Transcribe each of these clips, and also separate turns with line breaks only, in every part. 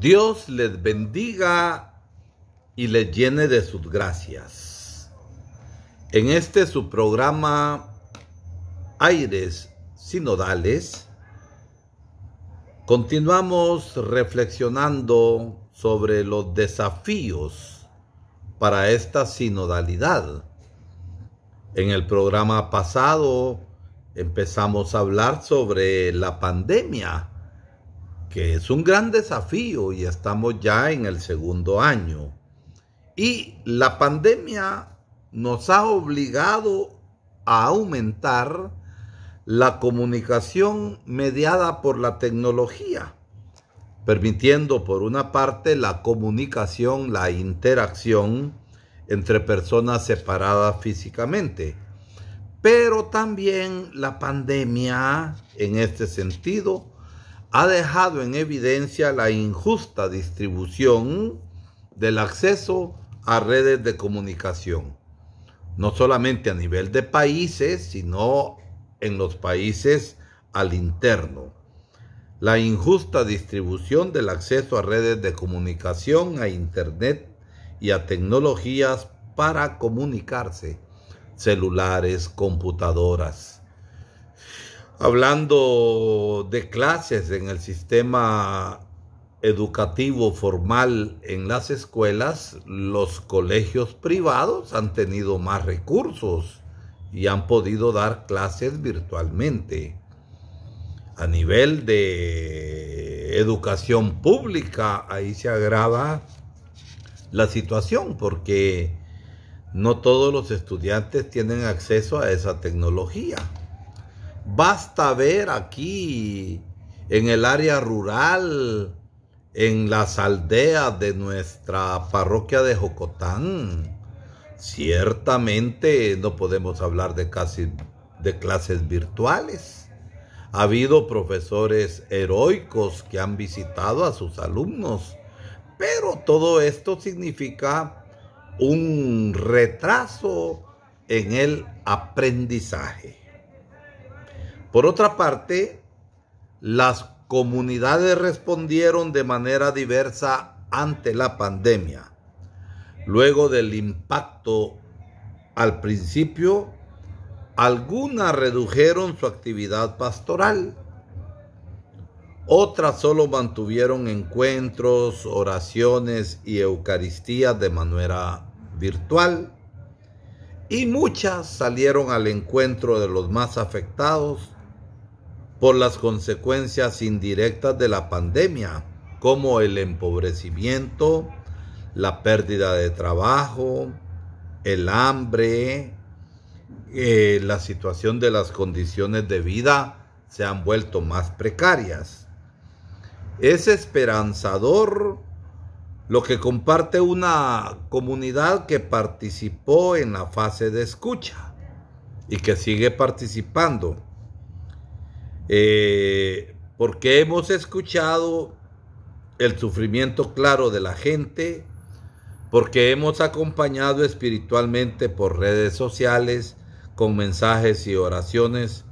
Dios les bendiga y les llene de sus gracias. En este su programa Aires Sinodales, continuamos reflexionando sobre los desafíos para esta sinodalidad. En el programa pasado empezamos a hablar sobre la pandemia que es un gran desafío y estamos ya en el segundo año. Y la pandemia nos ha obligado a aumentar la comunicación mediada por la tecnología, permitiendo por una parte la comunicación, la interacción entre personas separadas físicamente, pero también la pandemia en este sentido ha dejado en evidencia la injusta distribución del acceso a redes de comunicación, no solamente a nivel de países, sino en los países al interno. La injusta distribución del acceso a redes de comunicación, a Internet y a tecnologías para comunicarse, celulares, computadoras hablando de clases en el sistema educativo formal en las escuelas, los colegios privados han tenido más recursos y han podido dar clases virtualmente. A nivel de educación pública, ahí se agrava la situación porque no todos los estudiantes tienen acceso a esa tecnología. Basta ver aquí en el área rural, en las aldeas de nuestra parroquia de Jocotán. Ciertamente no podemos hablar de, de clases virtuales. Ha habido profesores heroicos que han visitado a sus alumnos, pero todo esto significa un retraso en el aprendizaje. Por otra parte, las comunidades respondieron de manera diversa ante la pandemia. Luego del impacto al principio, algunas redujeron su actividad pastoral. Otras solo mantuvieron encuentros, oraciones y Eucaristías de manera virtual. Y muchas salieron al encuentro de los más afectados por las consecuencias indirectas de la pandemia, como el empobrecimiento, la pérdida de trabajo, el hambre, eh, la situación de las condiciones de vida se han vuelto más precarias. Es esperanzador lo que comparte una comunidad que participó en la fase de escucha y que sigue participando eh, porque hemos escuchado el sufrimiento claro de la gente, porque hemos acompañado espiritualmente por redes sociales con mensajes y oraciones,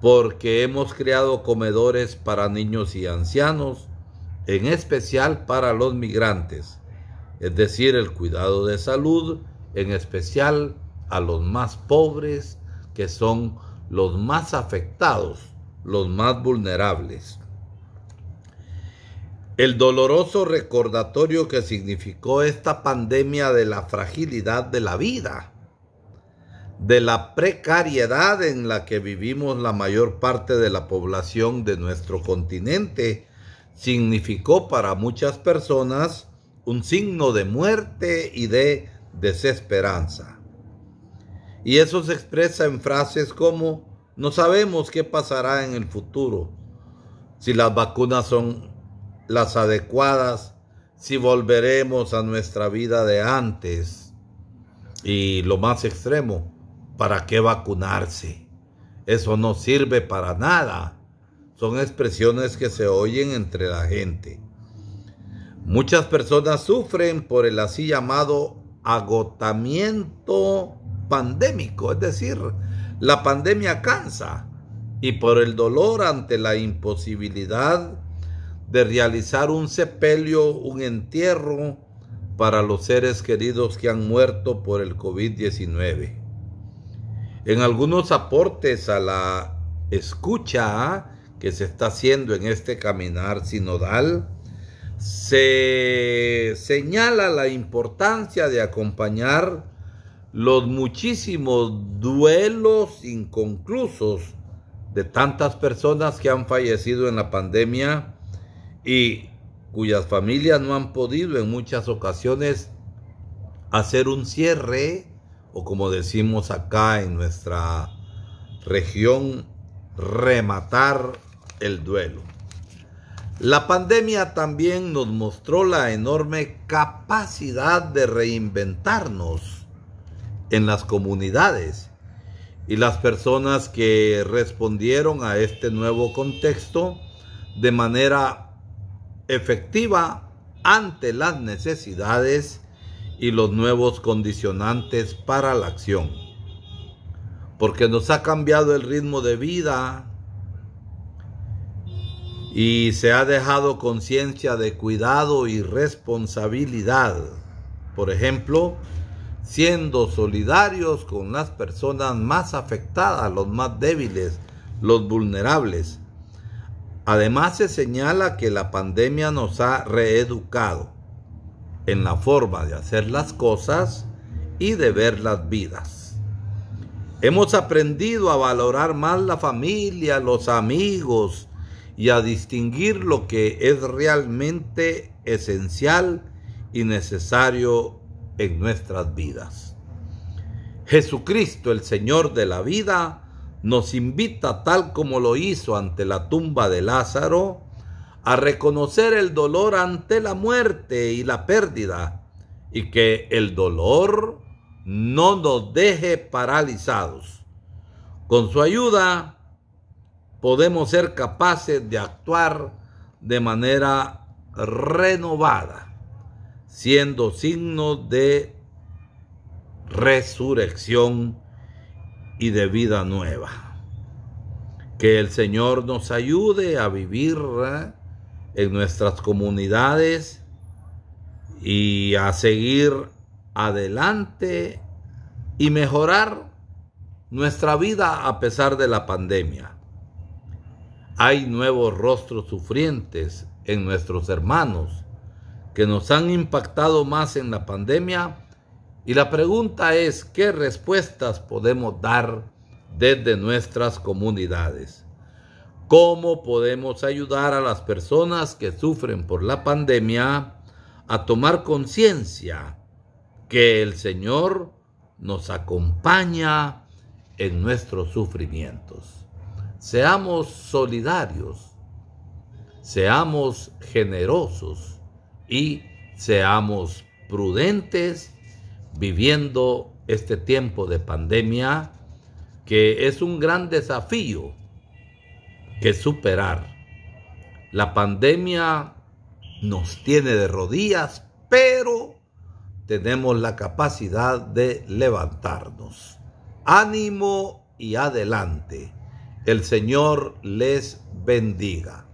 porque hemos creado comedores para niños y ancianos, en especial para los migrantes, es decir, el cuidado de salud, en especial a los más pobres que son los más afectados, los más vulnerables. El doloroso recordatorio que significó esta pandemia de la fragilidad de la vida, de la precariedad en la que vivimos la mayor parte de la población de nuestro continente, significó para muchas personas un signo de muerte y de desesperanza. Y eso se expresa en frases como, no sabemos qué pasará en el futuro, si las vacunas son las adecuadas, si volveremos a nuestra vida de antes. Y lo más extremo, ¿para qué vacunarse? Eso no sirve para nada. Son expresiones que se oyen entre la gente. Muchas personas sufren por el así llamado agotamiento pandémico, es decir, la pandemia cansa y por el dolor ante la imposibilidad de realizar un sepelio, un entierro para los seres queridos que han muerto por el COVID-19. En algunos aportes a la escucha que se está haciendo en este caminar sinodal, se señala la importancia de acompañar los muchísimos duelos inconclusos de tantas personas que han fallecido en la pandemia y cuyas familias no han podido en muchas ocasiones hacer un cierre o como decimos acá en nuestra región, rematar el duelo. La pandemia también nos mostró la enorme capacidad de reinventarnos en las comunidades. Y las personas que respondieron a este nuevo contexto de manera efectiva ante las necesidades y los nuevos condicionantes para la acción. Porque nos ha cambiado el ritmo de vida y se ha dejado conciencia de cuidado y responsabilidad. Por ejemplo, siendo solidarios con las personas más afectadas, los más débiles, los vulnerables. Además se señala que la pandemia nos ha reeducado en la forma de hacer las cosas y de ver las vidas. Hemos aprendido a valorar más la familia, los amigos y a distinguir lo que es realmente esencial y necesario en nuestras vidas. Jesucristo, el Señor de la vida, nos invita, tal como lo hizo ante la tumba de Lázaro, a reconocer el dolor ante la muerte y la pérdida, y que el dolor no nos deje paralizados. Con su ayuda podemos ser capaces de actuar de manera renovada siendo signo de resurrección y de vida nueva. Que el Señor nos ayude a vivir en nuestras comunidades y a seguir adelante y mejorar nuestra vida a pesar de la pandemia. Hay nuevos rostros sufrientes en nuestros hermanos que nos han impactado más en la pandemia y la pregunta es qué respuestas podemos dar desde nuestras comunidades. ¿Cómo podemos ayudar a las personas que sufren por la pandemia a tomar conciencia que el Señor nos acompaña en nuestros sufrimientos? Seamos solidarios, seamos generosos y seamos prudentes viviendo este tiempo de pandemia que es un gran desafío que superar. La pandemia nos tiene de rodillas, pero tenemos la capacidad de levantarnos. Ánimo y adelante. El Señor les bendiga.